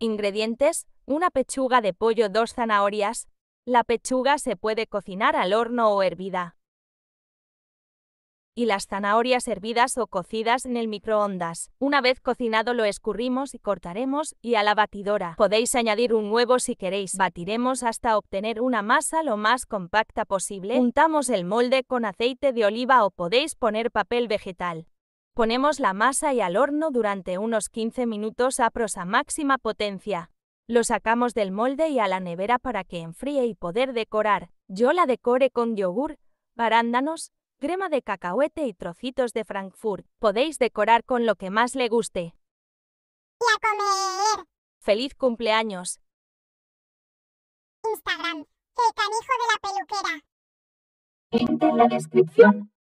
Ingredientes: una pechuga de pollo, dos zanahorias. La pechuga se puede cocinar al horno o hervida. Y las zanahorias hervidas o cocidas en el microondas. Una vez cocinado lo escurrimos y cortaremos y a la batidora. Podéis añadir un huevo si queréis. Batiremos hasta obtener una masa lo más compacta posible. Untamos el molde con aceite de oliva o podéis poner papel vegetal. Ponemos la masa y al horno durante unos 15 minutos a prosa máxima potencia. Lo sacamos del molde y a la nevera para que enfríe y poder decorar. Yo la decore con yogur, barándanos, crema de cacahuete y trocitos de Frankfurt. Podéis decorar con lo que más le guste. Y a comer. ¡Feliz cumpleaños! Instagram, el canijo de la peluquera. Link en la descripción.